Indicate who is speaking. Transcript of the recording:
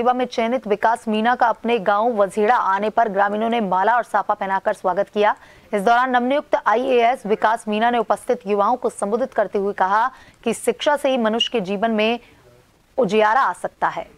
Speaker 1: सेवा में चयनित विकास मीना का अपने गांव वजीड़ा आने पर ग्रामीणों ने माला और साफा पहनाकर स्वागत किया इस दौरान नवनियुक्त आईएएस विकास मीना ने उपस्थित युवाओं को संबोधित करते हुए कहा कि शिक्षा से ही मनुष्य के जीवन में उजियारा आ सकता है